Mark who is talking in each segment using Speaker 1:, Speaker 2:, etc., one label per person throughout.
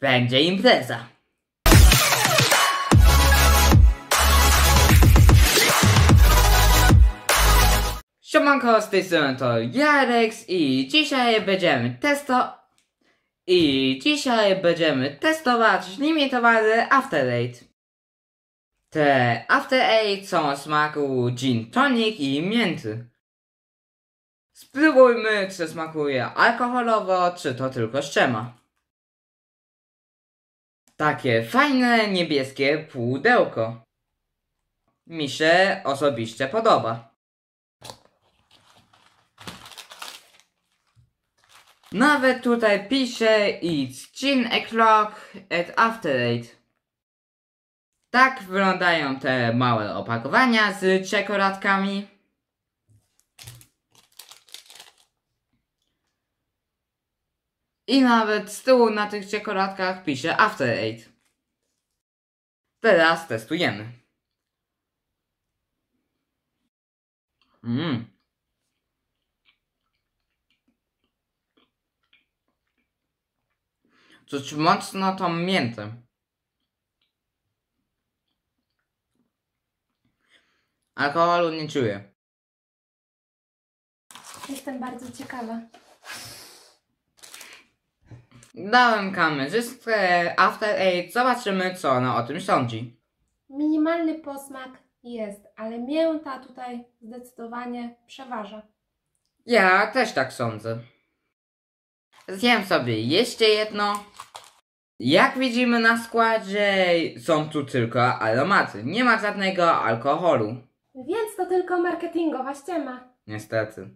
Speaker 1: Będzie impreza. Siemanko, z tej strony to Jarek i dzisiaj będziemy testo... I dzisiaj będziemy testować limitowany After Eight. Te After Eight są smaku gin tonic i mięty. Spróbujmy, czy smakuje alkoholowo, czy to tylko szczema takie fajne niebieskie pudełko. Mi się osobiście podoba. Nawet tutaj pisze It's 10 o'clock at after eight. Tak wyglądają te małe opakowania z czekoladkami. I nawet z tyłu na tych czekoladkach pisze After Eight. Teraz testujemy. Mmm. Coś mocno tą miętę. Alkoholu nie czuję. Jestem bardzo ciekawa. Dałem kamerzystkę After Eight, zobaczymy co ona o tym sądzi. Minimalny posmak jest, ale mięta tutaj zdecydowanie przeważa. Ja też tak sądzę. Zjem sobie jeszcze jedno. Jak widzimy na składzie są tu tylko aromaty, nie ma żadnego alkoholu. Więc to tylko marketingowa ściema. Niestety.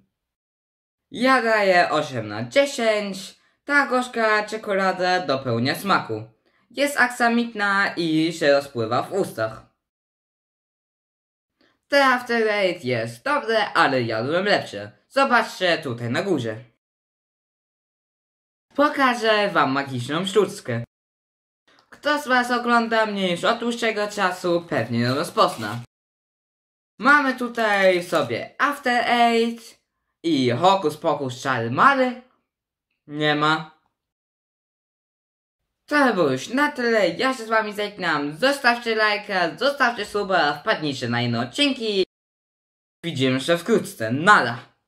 Speaker 1: Ja daję 8 na 10. Ta gorzka czekolada dopełnia smaku. Jest aksamitna i się rozpływa w ustach. Te After Eight jest dobre, ale jadłem lepsze. Zobaczcie tutaj na górze. Pokażę wam magiczną sztuczkę. Kto z was ogląda mnie już od dłuższego czasu, pewnie ją rozpozna. Mamy tutaj sobie After Eight i Hokus Pokus Czary nie ma. To już na tyle, ja się z wami zegnam, zostawcie lajka, zostawcie suba, wpadnijcie na inne odcinki. Widzimy się wkrótce, nada!